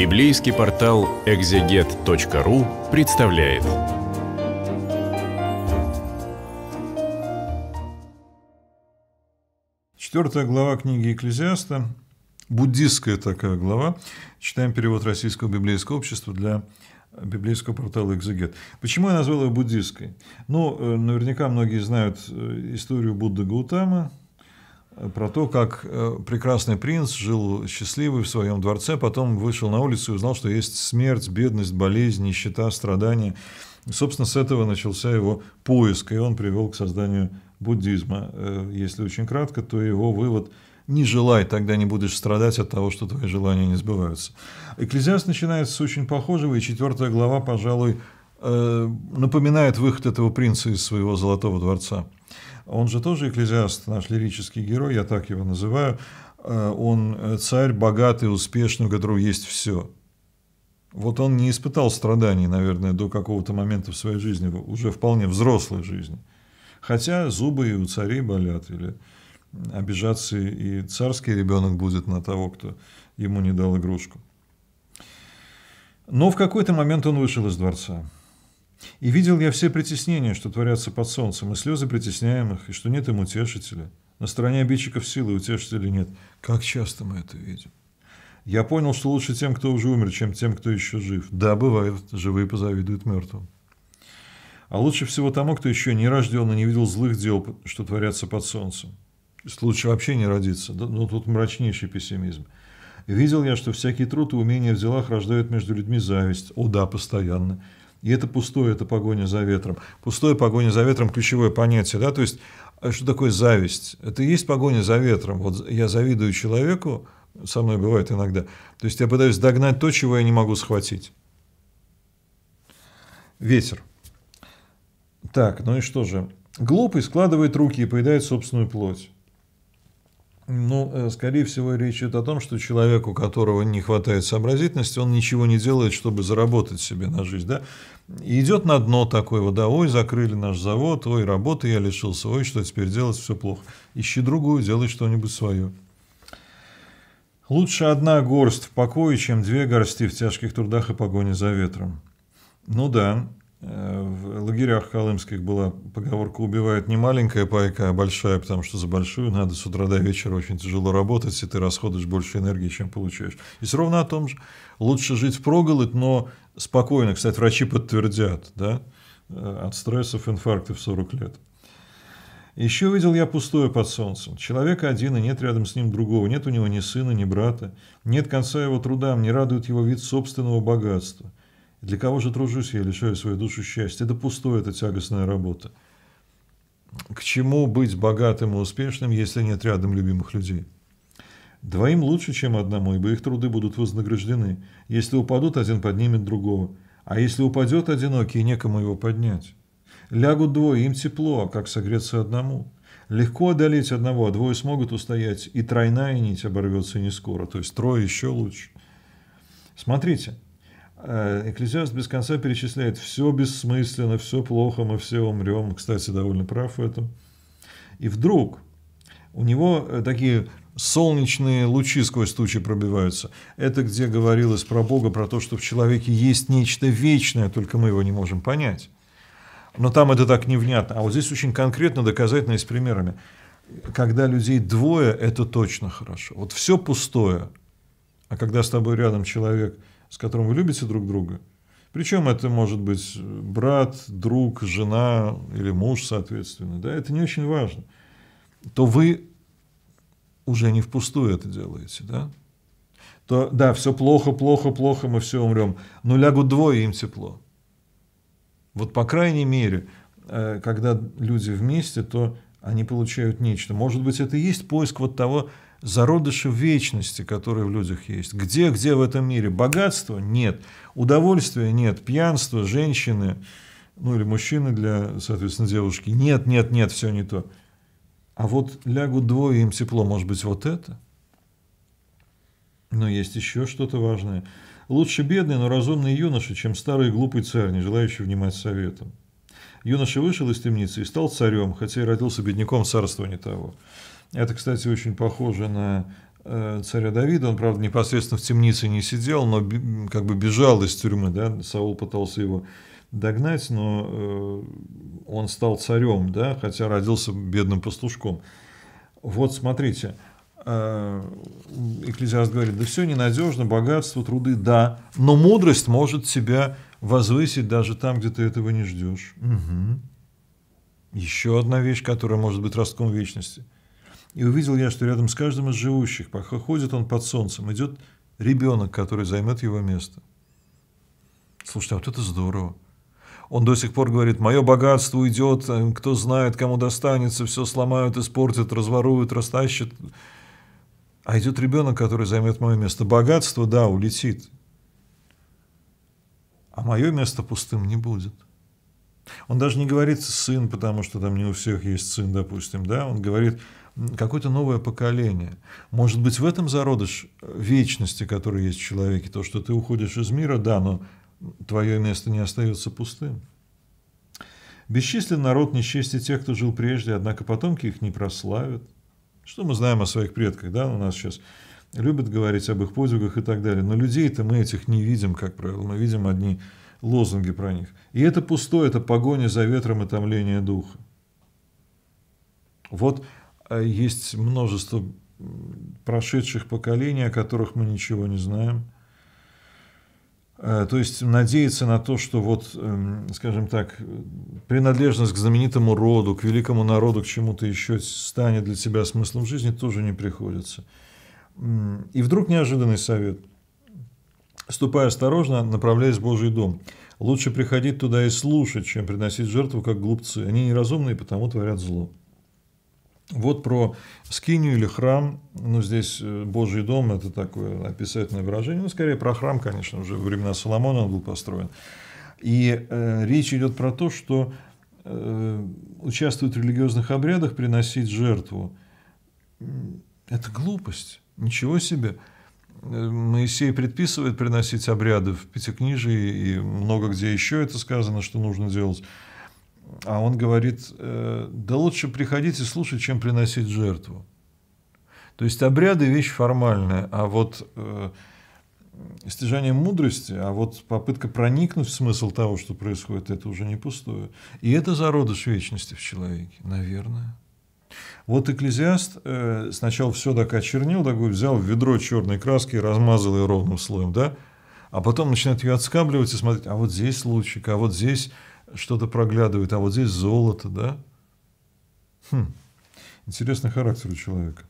Библейский портал экзегет.ру представляет. Четвертая глава книги Экклезиаста, буддистская такая глава. Читаем перевод Российского библейского общества для библейского портала «Экзегет». Почему я назвал ее буддистской? Ну, э, наверняка многие знают э, историю Будды Гаутама, про то, как э, прекрасный принц жил счастливый в своем дворце, потом вышел на улицу и узнал, что есть смерть, бедность, болезнь, нищета, страдания. И, собственно, с этого начался его поиск, и он привел к созданию буддизма. Э, если очень кратко, то его вывод не желай, тогда не будешь страдать от того, что твои желания не сбываются. Экклезиаст начинается с очень похожего, и четвертая глава, пожалуй, э, напоминает выход этого принца из своего золотого дворца. Он же тоже экклезиаст, наш лирический герой, я так его называю. Э, он э, царь, богатый, успешный, у которого есть все. Вот он не испытал страданий, наверное, до какого-то момента в своей жизни, уже вполне взрослой жизни. Хотя зубы и у царей болят, или обижаться и царский ребенок будет на того, кто ему не дал игрушку. Но в какой-то момент он вышел из дворца. И видел я все притеснения, что творятся под солнцем, и слезы притесняемых, и что нет им утешителя. На стороне обидчиков силы утешителя нет. Как часто мы это видим? Я понял, что лучше тем, кто уже умер, чем тем, кто еще жив. Да, бывает, живые позавидуют мертвым. А лучше всего тому, кто еще не рожден и не видел злых дел, что творятся под солнцем. Лучше вообще не родиться. Но ну, тут мрачнейший пессимизм. Видел я, что всякий труд и умение в делах рождают между людьми зависть. О да, постоянно. И это пустое, это погоня за ветром. Пустое погоня за ветром – ключевое понятие. Да? То есть, а что такое зависть? Это и есть погоня за ветром. Вот я завидую человеку, со мной бывает иногда. То есть, я пытаюсь догнать то, чего я не могу схватить. Ветер. Так, ну и что же? Глупый складывает руки и поедает собственную плоть. Ну, э, скорее всего, речь идет о том, что человек, у которого не хватает сообразительности, он ничего не делает, чтобы заработать себе на жизнь, да? И идет на дно такое, вот, да, ой, закрыли наш завод, ой, работы я лишился, ой, что теперь делать, все плохо. Ищи другую, делай что-нибудь свое. Лучше одна горсть в покое, чем две горсти в тяжких трудах и погоне за ветром. Ну да, в лагерях колымских была поговорка «убивает не маленькая пайка, а большая, потому что за большую надо с утра до вечера очень тяжело работать, и ты расходуешь больше энергии, чем получаешь». И все ровно о том же. Лучше жить в проголодь, но спокойно. Кстати, врачи подтвердят, да, э, от стрессов инфаркты в 40 лет. Еще видел я пустое под солнцем. Человек один, и нет рядом с ним другого. Нет у него ни сына, ни брата. Нет конца его трудам, не радует его вид собственного богатства. Для кого же тружусь я, лишаю свою душу счастья? Это пустое, это тягостная работа. К чему быть богатым и успешным, если нет рядом любимых людей? Двоим лучше, чем одному, ибо их труды будут вознаграждены. Если упадут, один поднимет другого. А если упадет одинокий, некому его поднять. Лягут двое, им тепло, а как согреться одному? Легко одолеть одного, а двое смогут устоять, и тройная нить оборвется не скоро, то есть трое еще лучше. Смотрите, Э, Экклезиаст без конца перечисляет «все бессмысленно, все плохо, мы все умрем». Кстати, довольно прав в этом. И вдруг у него э, такие солнечные лучи сквозь тучи пробиваются. Это где говорилось про Бога, про то, что в человеке есть нечто вечное, только мы его не можем понять. Но там это так невнятно. А вот здесь очень конкретно доказательно и с примерами. Когда людей двое, это точно хорошо. Вот все пустое, а когда с тобой рядом человек – с которым вы любите друг друга. Причем это может быть э, брат, друг, жена или муж, соответственно. Да, это не очень важно. То вы уже не впустую это делаете, да? То, да, все плохо, плохо, плохо, мы все умрем. Но лягут двое, им тепло. Вот, по крайней мере, э, когда люди вместе, то они получают нечто. Может быть, это и есть поиск вот того, зародыша вечности, которые в людях есть. Где, где в этом мире? богатство Нет. Удовольствия? Нет. Пьянство, женщины, ну или мужчины для, соответственно, девушки. Нет, нет, нет, все не то. А вот лягут двое, им тепло, может быть, вот это? Но есть еще что-то важное. Лучше бедный, но разумный юноша, чем старый глупый царь, не желающий внимать советам. Юноша вышел из темницы и стал царем, хотя и родился бедняком царства не того. Это, кстати, очень похоже на э, царя Давида, он, правда, непосредственно в темнице не сидел, но как бы бежал из тюрьмы, да, Саул пытался его догнать, но э, он стал царем, да, хотя родился бедным пастушком. Вот смотрите, э, Экклезиаст говорит, да все ненадежно, богатство, труды, да, но мудрость может тебя возвысить даже там, где ты этого не ждешь. Угу. Еще одна вещь, которая может быть ростком вечности – и увидел я, что рядом с каждым из живущих, пока ходит он под солнцем, идет ребенок, который займет его место. Слушайте, а вот это здорово. Он до сих пор говорит, мое богатство уйдет, э, кто знает, кому достанется, все сломают, испортят, разворуют, растащат. А идет ребенок, который займет мое место. Богатство, да, улетит. А мое место пустым не будет. Он даже не говорит сын, потому что там не у всех есть сын, допустим, да, он говорит какое-то новое поколение. Может быть, в этом зародыш вечности, который есть в человеке, то, что ты уходишь из мира, да, но твое место не остается пустым. Бесчислен народ несчастье тех, кто жил прежде, однако потомки их не прославят. Что мы знаем о своих предках, да, у нас сейчас любят говорить об их подвигах и так далее, но людей-то мы этих не видим, как правило, мы видим одни лозунги про них. И это пустое, это погоня за ветром и томление духа. Вот э, есть множество прошедших поколений, о которых мы ничего не знаем. Э, то есть надеяться на то, что вот, эм, скажем так, принадлежность к знаменитому роду, к великому народу, к чему-то еще станет для тебя смыслом жизни, тоже не приходится. И вдруг неожиданный совет – Ступай осторожно, направляясь в Божий дом. Лучше приходить туда и слушать, чем приносить жертву, как глупцы. Они неразумные, потому творят зло. Вот про скинию или храм, ну здесь э, Божий дом, это такое описательное выражение, ну скорее про храм, конечно, уже во времена Соломона он был построен. И э, речь идет про то, что э, участвовать в религиозных обрядах, приносить жертву, это глупость, ничего себе. Моисей предписывает приносить обряды в Пятикнижии, и много где еще это сказано, что нужно делать. А он говорит, э, да лучше приходить и слушать, чем приносить жертву. То есть обряды – вещь формальная, а вот э, стяжание мудрости, а вот попытка проникнуть в смысл того, что происходит, это уже не пустое. И это зародыш вечности в человеке, наверное. Вот экклезиаст э, сначала все так очернил, такой взял ведро черной краски, и размазал ее ровным слоем, да, а потом начинает ее отскабливать и смотреть, а вот здесь лучик, а вот здесь что-то проглядывает, а вот здесь золото, да. Хм. Интересный характер у человека.